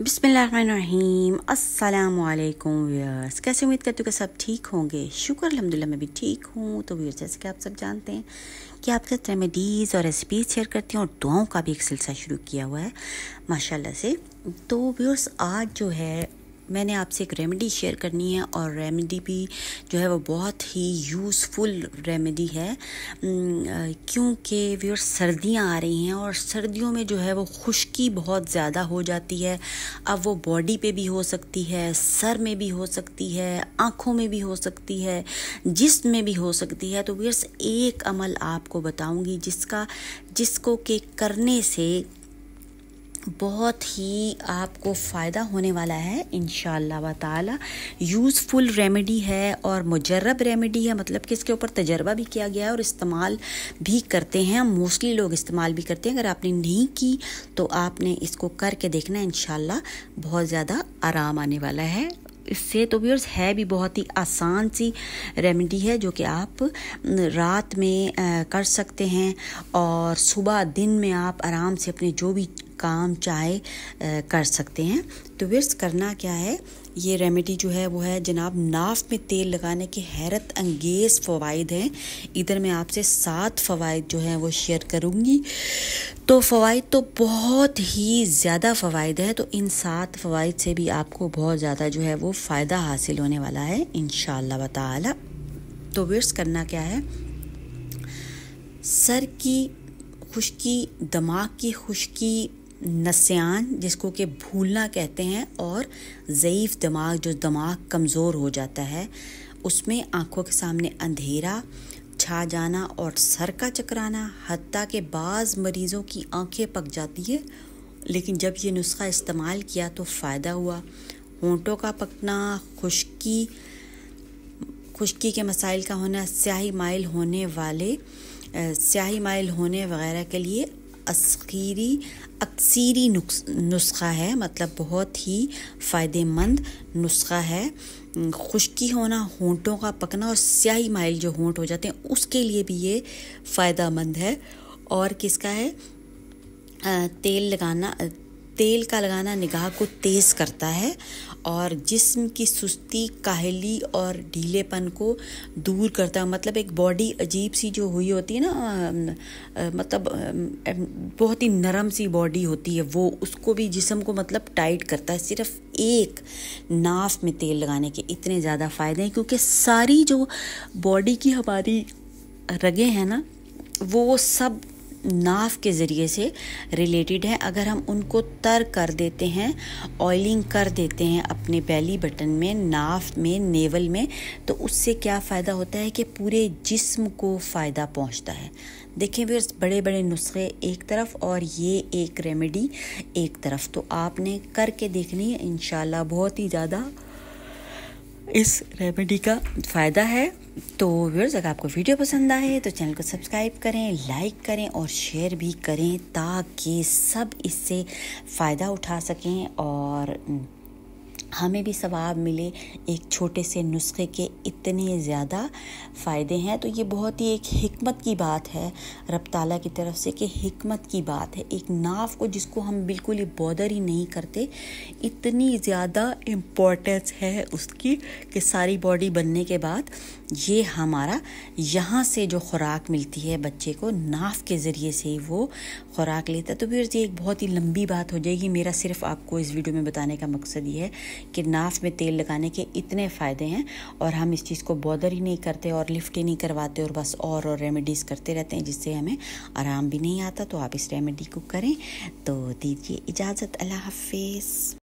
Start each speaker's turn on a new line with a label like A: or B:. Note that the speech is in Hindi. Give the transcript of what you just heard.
A: बिसमीम असलकुम व्यर्स कैसे उम्मीद करती हूँ कि सब ठीक होंगे शुक्र अलहमदिल्ला मैं भी ठीक हूँ तो व्यर्स जैसे कि आप सब जानते हैं कि आपके साथ रेमेडीज़ और रेसिपीज़ शेयर करती हूँ और दुआओं का भी एक सिलसिला शुरू किया हुआ है माशाल्लाह से तो व्यूअर्स आज जो है मैंने आपसे एक रेमेडी शेयर करनी है और रेमेडी भी जो है वो बहुत ही यूज़फुल रेमेडी है क्योंकि व्यूअर सर्दियां आ रही हैं और सर्दियों में जो है वो खुश्की बहुत ज़्यादा हो जाती है अब वो बॉडी पे भी हो सकती है सर में भी हो सकती है आँखों में भी हो सकती है जिस्म में भी हो सकती है तो व्यूअर्स एक अमल आपको बताऊँगी जिसका जिसको के करने से बहुत ही आपको फ़ायदा होने वाला है इन ताला यूज़फुल रेमेडी है और मुजरब रेमेडी है मतलब कि इसके ऊपर तजर्बा भी किया गया है और इस्तेमाल भी करते हैं मोस्टली लोग इस्तेमाल भी करते हैं अगर आपने नहीं की तो आपने इसको करके देखना इन बहुत ज़्यादा आराम आने वाला है इससे तो व्यूअर्स है भी बहुत ही आसान सी रेमेडी है जो कि आप रात में कर सकते हैं और सुबह दिन में आप आराम से अपने जो भी काम चाहे कर सकते हैं तो विर्स करना क्या है ये रेमेडी जो है वो है जनाब नाफ में तेल लगाने के हैरत अंगेज़ फ़वाद हैं इधर मैं आपसे सात फ़वाद जो हैं वो शेयर करूँगी तो फ़वाद तो बहुत ही ज़्यादा फ़वाद हैं तो इन सात फ़वाद से भी आपको बहुत ज़्यादा जो है वो फ़ायदा हासिल होने वाला है इन शाह तो विर्स करना क्या है सर की खुशकी दिमाग की खुशकी नस्यान जिसको कि भूलना कहते हैं और ज़यीफ़ दिमाग जो दिमाग कमज़ोर हो जाता है उसमें आंखों के सामने अंधेरा छा जाना और सर का चकराना हती के बाद मरीज़ों की आंखें पक जाती है लेकिन जब ये नुस्खा इस्तेमाल किया तो फ़ायदा हुआ होंटों का पकना खुश्की खुश्की के मसाइल का होना स्याही माइल होने वाले स्याही माइल होने वगैरह के लिए अस्कीरी अक्सीरी नुस्खा है मतलब बहुत ही फ़ायदेमंद नुस्खा है खुश्की होना होंठों का पकना और स्याही माइल जो होंठ हो जाते हैं उसके लिए भी ये फ़ायदा मंद है और किसका है तेल लगाना तेल का लगाना निगाह को तेज़ करता है और जिस्म की सुस्ती काहली और ढीलेपन को दूर करता है मतलब एक बॉडी अजीब सी जो हुई होती है ना मतलब बहुत ही नरम सी बॉडी होती है वो उसको भी जिस्म को मतलब टाइट करता है सिर्फ एक नाफ में तेल लगाने के इतने ज़्यादा फ़ायदे हैं क्योंकि सारी जो बॉडी की हमारी रगें हैं ना वो सब नाफ के ज़रिए से रिलेटेड हैं अगर हम उनको तर कर देते हैं ऑयलिंग कर देते हैं अपने बैली बटन में नाफ में नेवल में तो उससे क्या फ़ायदा होता है कि पूरे जिस्म को फ़ायदा पहुंचता है देखें फिर बड़े बड़े नुस्खे एक तरफ और ये एक रेमेडी एक तरफ तो आपने करके देखनी है इन बहुत ही ज़्यादा इस रेमेडी का फ़ायदा है तो व्यवर्स अगर आपको वीडियो पसंद आए तो चैनल को सब्सक्राइब करें लाइक करें और शेयर भी करें ताकि सब इससे फ़ायदा उठा सकें और हमें भी सवाब मिले एक छोटे से नुस्खे के इतने ज़्यादा फ़ायदे हैं तो ये बहुत ही एक हमत की बात है रब ताला की तरफ से कि हमत की बात है एक नाव को जिसको हम बिल्कुल ही बॉदर ही नहीं करते इतनी ज़्यादा इम्पोर्टेंस है उसकी कि सारी बॉडी बनने के बाद ये हमारा यहाँ से जो खुराक मिलती है बच्चे को नाफ के ज़रिए से ही वो खुराक लेता है तो फिर ये एक बहुत ही लंबी बात हो जाएगी मेरा सिर्फ आपको इस वीडियो में बताने का मकसद ये है कि नाफ में तेल लगाने के इतने फ़ायदे हैं और हम इस चीज़ को बॉदर ही नहीं करते और लिफ्ट ही नहीं करवाते और बस और और रेमेडीज़ करते रहते हैं जिससे हमें आराम भी नहीं आता तो आप इस रेमेडी को करें तो दीजिए इजाज़त अल्लाह हाफिज़